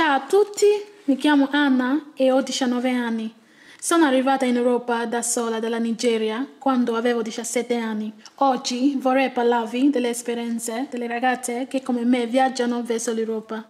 Ciao a tutti, mi chiamo Anna e ho 19 anni. Sono arrivata in Europa da sola dalla Nigeria quando avevo 17 anni. Oggi vorrei parlarvi delle esperienze delle ragazze che come me viaggiano verso l'Europa.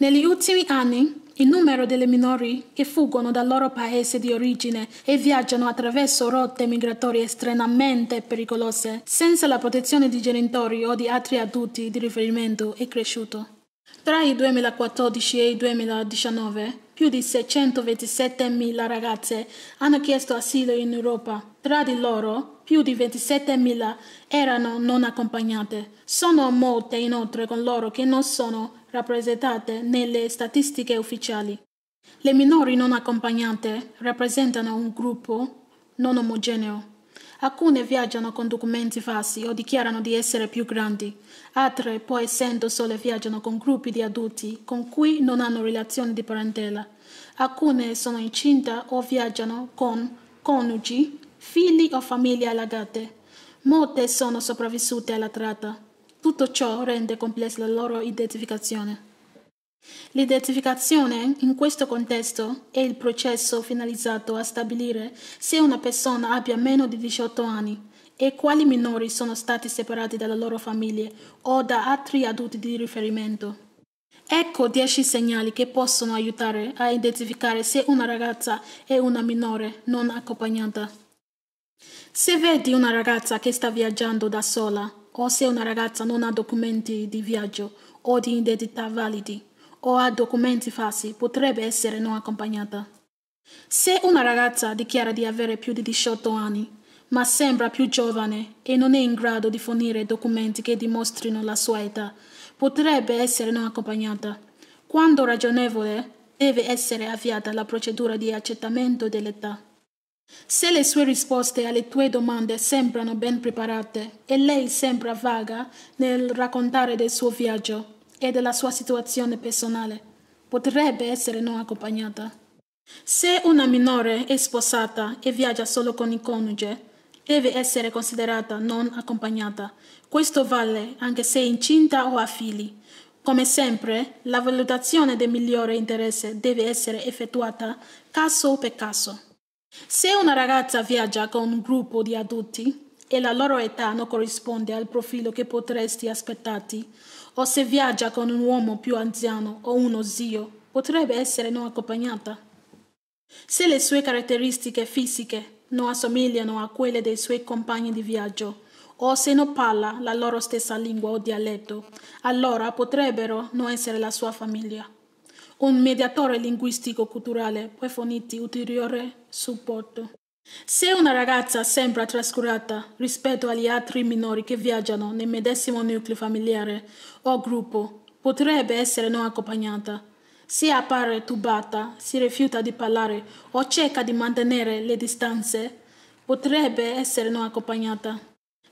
Negli ultimi anni il numero delle minori che fuggono dal loro paese di origine e viaggiano attraverso rotte migratorie estremamente pericolose, senza la protezione di genitori o di altri adulti di riferimento, è cresciuto. Tra il 2014 e il 2019 più di 627.000 ragazze hanno chiesto asilo in Europa. Tra di loro più di 27.000 erano non accompagnate. Sono molte inoltre coloro che non sono rappresentate nelle statistiche ufficiali. Le minori non accompagnate rappresentano un gruppo non omogeneo. Alcune viaggiano con documenti falsi o dichiarano di essere più grandi. Altre, pur essendo sole, viaggiano con gruppi di adulti con cui non hanno relazioni di parentela. Alcune sono incinta o viaggiano con coniugi, figli o famiglie allagate. Molte sono sopravvissute alla tratta. Tutto ciò rende complessa la loro identificazione. L'identificazione in questo contesto è il processo finalizzato a stabilire se una persona abbia meno di 18 anni e quali minori sono stati separati dalle loro famiglie o da altri adulti di riferimento. Ecco 10 segnali che possono aiutare a identificare se una ragazza è una minore non accompagnata. Se vedi una ragazza che sta viaggiando da sola o se una ragazza non ha documenti di viaggio o di identità validi, o ha documenti falsi potrebbe essere non accompagnata. Se una ragazza dichiara di avere più di 18 anni, ma sembra più giovane e non è in grado di fornire documenti che dimostrino la sua età, potrebbe essere non accompagnata. Quando ragionevole, deve essere avviata la procedura di accettamento dell'età. Se le sue risposte alle tue domande sembrano ben preparate e lei sembra vaga nel raccontare del suo viaggio, e della sua situazione personale, potrebbe essere non accompagnata. Se una minore è sposata e viaggia solo con il coniuge, deve essere considerata non accompagnata. Questo vale anche se è incinta o ha figli. Come sempre, la valutazione del migliore interesse deve essere effettuata caso per caso. Se una ragazza viaggia con un gruppo di adulti, e la loro età non corrisponde al profilo che potresti aspettarti, o se viaggia con un uomo più anziano o uno zio, potrebbe essere non accompagnata. Se le sue caratteristiche fisiche non assomigliano a quelle dei suoi compagni di viaggio, o se non parla la loro stessa lingua o dialetto, allora potrebbero non essere la sua famiglia. Un mediatore linguistico-culturale può fornirti ulteriore supporto. Se una ragazza sembra trascurata rispetto agli altri minori che viaggiano nel medesimo nucleo familiare o gruppo, potrebbe essere non accompagnata. Se appare turbata, si rifiuta di parlare o cerca di mantenere le distanze, potrebbe essere non accompagnata.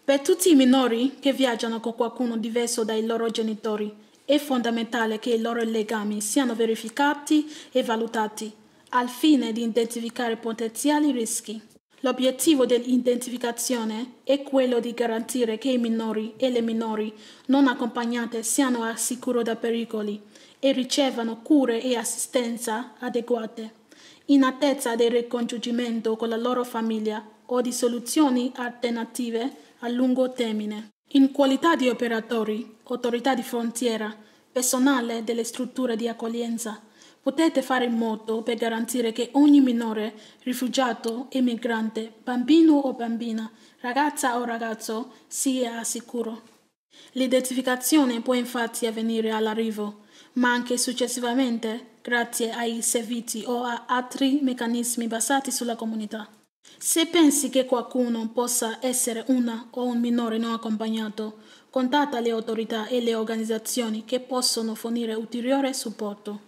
Per tutti i minori che viaggiano con qualcuno diverso dai loro genitori, è fondamentale che i loro legami siano verificati e valutati al fine di identificare potenziali rischi. L'obiettivo dell'identificazione è quello di garantire che i minori e le minori non accompagnate siano al sicuro da pericoli e ricevano cure e assistenza adeguate, in attesa del ricongiungimento con la loro famiglia o di soluzioni alternative a lungo termine. In qualità di operatori, autorità di frontiera, personale delle strutture di accoglienza, potete fare in modo per garantire che ogni minore, rifugiato, emigrante, bambino o bambina, ragazza o ragazzo sia sicuro. L'identificazione può infatti avvenire all'arrivo, ma anche successivamente grazie ai servizi o a altri meccanismi basati sulla comunità. Se pensi che qualcuno possa essere una o un minore non accompagnato, contatta le autorità e le organizzazioni che possono fornire ulteriore supporto.